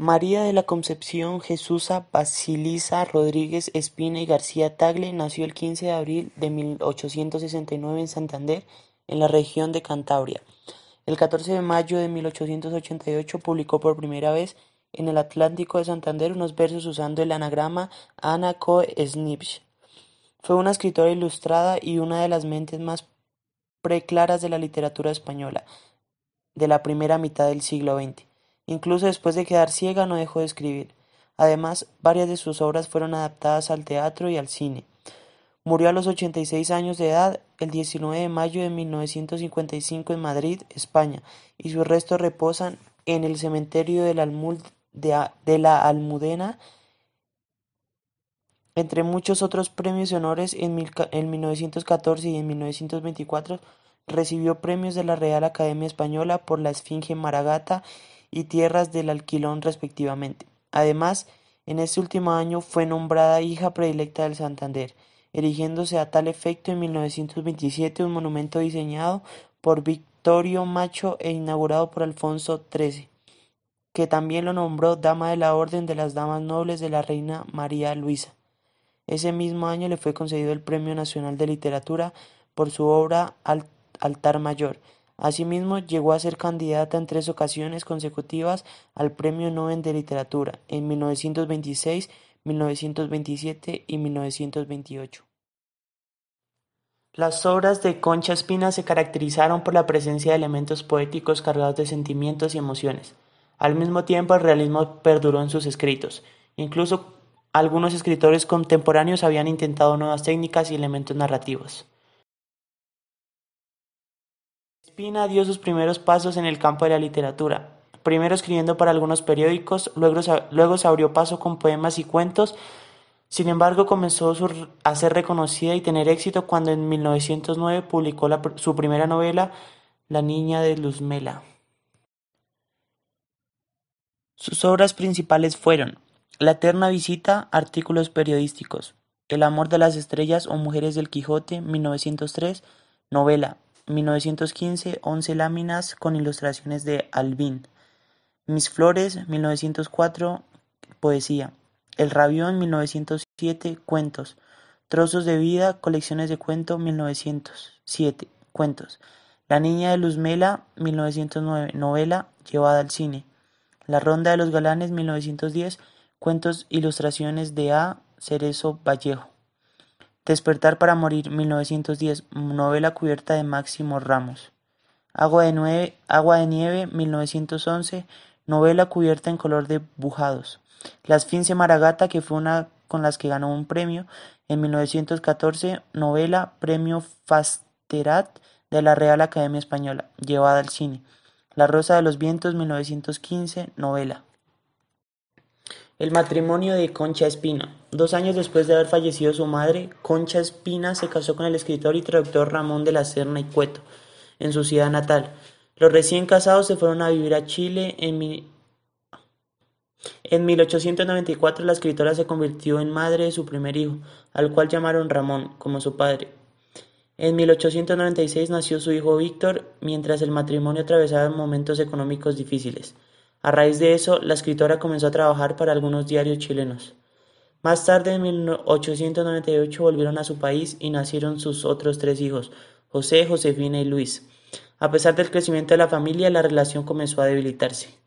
María de la Concepción Jesusa Basilisa Rodríguez Espina y García Tagle nació el 15 de abril de 1869 en Santander, en la región de Cantabria. El 14 de mayo de 1888 publicó por primera vez en el Atlántico de Santander unos versos usando el anagrama Anaco Co. Fue una escritora ilustrada y una de las mentes más preclaras de la literatura española de la primera mitad del siglo XX. Incluso después de quedar ciega no dejó de escribir. Además, varias de sus obras fueron adaptadas al teatro y al cine. Murió a los 86 años de edad el 19 de mayo de 1955 en Madrid, España, y sus restos reposan en el cementerio de la, Almudena, entre muchos otros premios y honores en, en 1914 y en 1924. Recibió premios de la Real Academia Española por La Esfinge Maragata y tierras del Alquilón respectivamente. Además, en este último año fue nombrada hija predilecta del Santander, erigiéndose a tal efecto en 1927 un monumento diseñado por Victorio Macho e inaugurado por Alfonso XIII, que también lo nombró Dama de la Orden de las Damas Nobles de la Reina María Luisa. Ese mismo año le fue concedido el Premio Nacional de Literatura por su obra Altar Mayor, Asimismo, llegó a ser candidata en tres ocasiones consecutivas al Premio Nobel de Literatura, en 1926, 1927 y 1928. Las obras de Concha Espina se caracterizaron por la presencia de elementos poéticos cargados de sentimientos y emociones. Al mismo tiempo, el realismo perduró en sus escritos. Incluso algunos escritores contemporáneos habían intentado nuevas técnicas y elementos narrativos. dio sus primeros pasos en el campo de la literatura, primero escribiendo para algunos periódicos, luego, se abrió paso con poemas y cuentos, sin embargo comenzó a ser reconocida y tener éxito cuando en 1909 publicó su primera novela, La Niña de Luzmela. Sus obras principales fueron La Eterna Visita, artículos periodísticos, El Amor de las Estrellas o Mujeres del Quijote, 1903, novela, 1915, 11 láminas con ilustraciones de Albín. Mis Flores, 1904, poesía. El Rabión, 1907, cuentos. Trozos de vida, colecciones de cuentos, 1907, cuentos. La Niña de Luzmela, 1909, novela llevada al cine. La Ronda de los Galanes, 1910, cuentos, ilustraciones de A. Cerezo Vallejo. Despertar para morir, 1910, novela cubierta de Máximo Ramos. Agua de, nieve, 1911, novela cubierta en color de bujados. Las Fince Maragata, que fue una con las que ganó un premio, en 1914, novela Premio Fasterat de la Real Academia Española, llevada al cine. La Rosa de los Vientos, 1915, novela. El matrimonio de Concha Espina. Dos años después de haber fallecido su madre, Concha Espina se casó con el escritor y traductor Ramón de la Serna y Cueto, en su ciudad natal. Los recién casados se fueron a vivir a Chile en, en 1894 la escritora se convirtió en madre de su primer hijo, al cual llamaron Ramón, como su padre. En 1896 nació su hijo Víctor, mientras el matrimonio atravesaba momentos económicos difíciles. A raíz de eso, la escritora comenzó a trabajar para algunos diarios chilenos. Más tarde, en 1898, volvieron a su país y nacieron sus otros tres hijos, José, Josefina y Luis. A pesar del crecimiento de la familia, la relación comenzó a debilitarse.